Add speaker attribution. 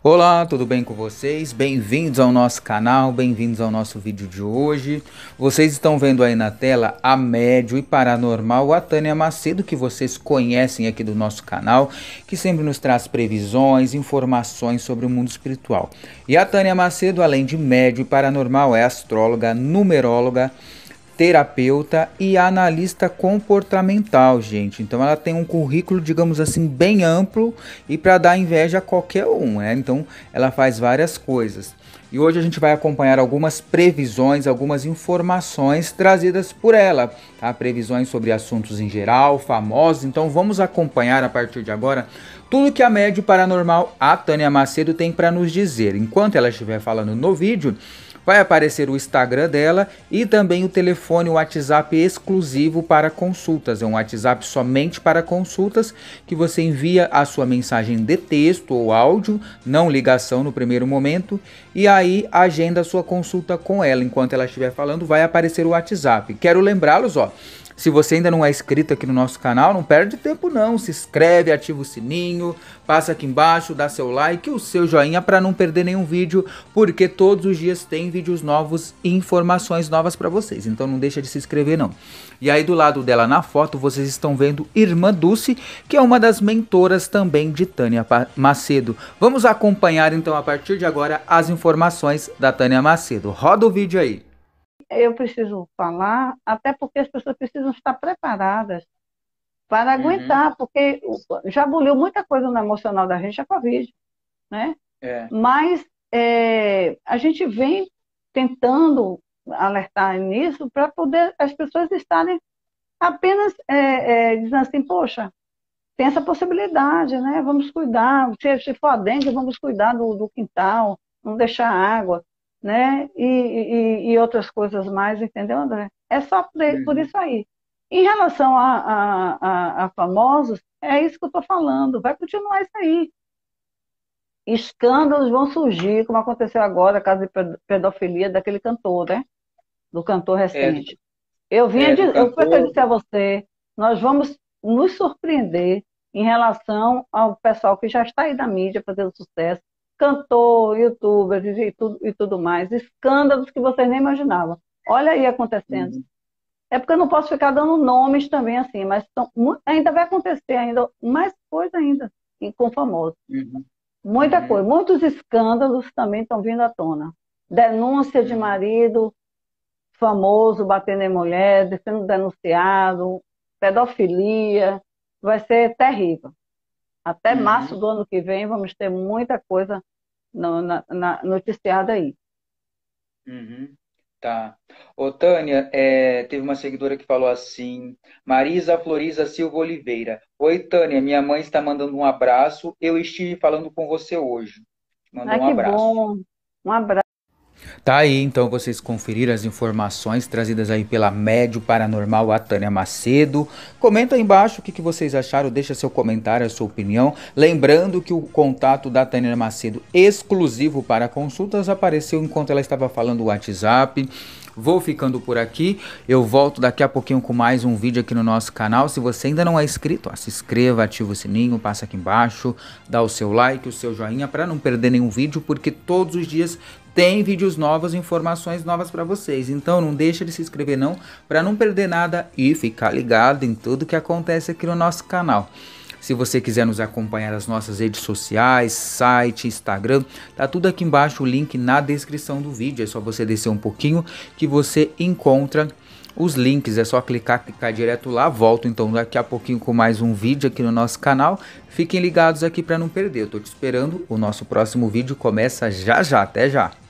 Speaker 1: Olá, tudo bem com vocês? Bem-vindos ao nosso canal, bem-vindos ao nosso vídeo de hoje. Vocês estão vendo aí na tela a médio e paranormal, a Tânia Macedo, que vocês conhecem aqui do nosso canal, que sempre nos traz previsões, informações sobre o mundo espiritual. E a Tânia Macedo, além de médio e paranormal, é astróloga, numeróloga, terapeuta e analista comportamental, gente. Então ela tem um currículo, digamos assim, bem amplo e para dar inveja a qualquer um, né? Então ela faz várias coisas. E hoje a gente vai acompanhar algumas previsões, algumas informações trazidas por ela, tá? Previsões sobre assuntos em geral, famosos. Então vamos acompanhar a partir de agora tudo que a médio paranormal, a Tânia Macedo, tem para nos dizer. Enquanto ela estiver falando no vídeo, vai aparecer o Instagram dela e também o telefone, o WhatsApp exclusivo para consultas. É um WhatsApp somente para consultas que você envia a sua mensagem de texto ou áudio, não ligação no primeiro momento, e aí agenda a sua consulta com ela. Enquanto ela estiver falando, vai aparecer o WhatsApp. Quero lembrá-los, ó, se você ainda não é inscrito aqui no nosso canal, não perde tempo não. Se inscreve, ativa o sininho, passa aqui embaixo, dá seu like, o seu joinha para não perder nenhum vídeo, porque todos os dias tem vídeos novos e informações novas para vocês. Então não deixa de se inscrever não. E aí do lado dela na foto vocês estão vendo Irmã Dulce, que é uma das mentoras também de Tânia Macedo. Vamos acompanhar então a partir de agora as informações da Tânia Macedo. Roda o vídeo aí
Speaker 2: eu preciso falar, até porque as pessoas precisam estar preparadas para uhum. aguentar, porque já boliu muita coisa no emocional da gente a é Covid, né? É. Mas é, a gente vem tentando alertar nisso para poder as pessoas estarem apenas é, é, dizendo assim, poxa, tem essa possibilidade, né? Vamos cuidar, se, se for a dengue, vamos cuidar do, do quintal, não deixar água, né? E, e, e, outras coisas mais, entendeu, André? É só por, por isso aí. Em relação a, a, a, a famosos, é isso que eu estou falando, vai continuar isso aí. Escândalos vão surgir, como aconteceu agora, a casa de pedofilia daquele cantor, né? Do cantor é, recente. É, eu vinha é, eu, eu disse a você, nós vamos nos surpreender em relação ao pessoal que já está aí na mídia fazendo sucesso, cantor youtubers e tudo, e tudo mais, escândalos que vocês nem imaginavam. Olha aí acontecendo. Uhum. É porque eu não posso ficar dando nomes também assim, mas ainda vai acontecer ainda mais coisa ainda com famosos. Uhum. Muita uhum. coisa, muitos escândalos também estão vindo à tona. Denúncia de uhum. marido famoso batendo em mulher, sendo denunciado, pedofilia, vai ser terrível. Até uhum. março do ano que vem vamos ter muita coisa no, na, na, noticiada aí.
Speaker 1: Uhum. Tá. Ô, Tânia, é, teve uma seguidora que falou assim: Marisa Floriza Silva Oliveira. Oi, Tânia, minha mãe está mandando um abraço. Eu estive falando com você hoje. Mandou Ai, um abraço. Bom. Um abraço. Tá aí então vocês conferiram as informações trazidas aí pela Médio Paranormal Atânia Tânia Macedo. Comenta aí embaixo o que, que vocês acharam, deixa seu comentário, a sua opinião. Lembrando que o contato da Tânia Macedo exclusivo para consultas apareceu enquanto ela estava falando o WhatsApp. Vou ficando por aqui. Eu volto daqui a pouquinho com mais um vídeo aqui no nosso canal. Se você ainda não é inscrito, ó, se inscreva, ativa o sininho, passa aqui embaixo, dá o seu like, o seu joinha para não perder nenhum vídeo, porque todos os dias tem vídeos novos, informações novas para vocês. Então não deixa de se inscrever não, para não perder nada e ficar ligado em tudo que acontece aqui no nosso canal. Se você quiser nos acompanhar nas nossas redes sociais, site, Instagram, tá tudo aqui embaixo o link na descrição do vídeo. É só você descer um pouquinho que você encontra os links. É só clicar, clicar direto lá. Volto então daqui a pouquinho com mais um vídeo aqui no nosso canal. Fiquem ligados aqui para não perder. Eu tô te esperando. O nosso próximo vídeo começa já já. Até já.